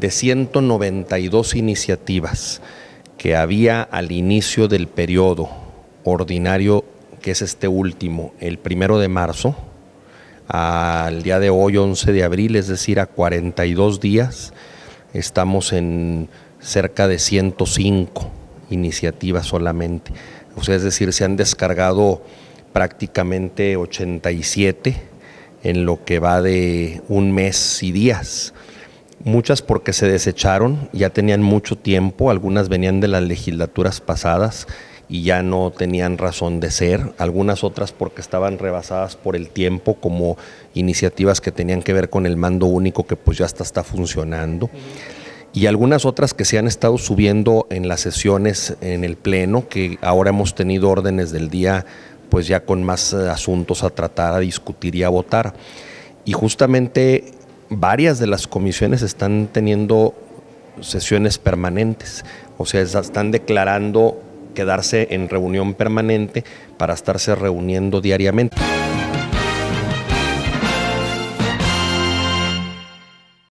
de 192 iniciativas que había al inicio del periodo ordinario, que es este último, el primero de marzo, al día de hoy, 11 de abril, es decir, a 42 días, estamos en cerca de 105 iniciativas solamente. O sea, es decir, se han descargado prácticamente 87 en lo que va de un mes y días. Muchas porque se desecharon, ya tenían mucho tiempo, algunas venían de las legislaturas pasadas y ya no tenían razón de ser, algunas otras porque estaban rebasadas por el tiempo como iniciativas que tenían que ver con el mando único que pues ya hasta está funcionando. Y algunas otras que se han estado subiendo en las sesiones en el Pleno, que ahora hemos tenido órdenes del día pues ya con más eh, asuntos a tratar, a discutir y a votar. Y justamente varias de las comisiones están teniendo sesiones permanentes, o sea, están declarando quedarse en reunión permanente para estarse reuniendo diariamente.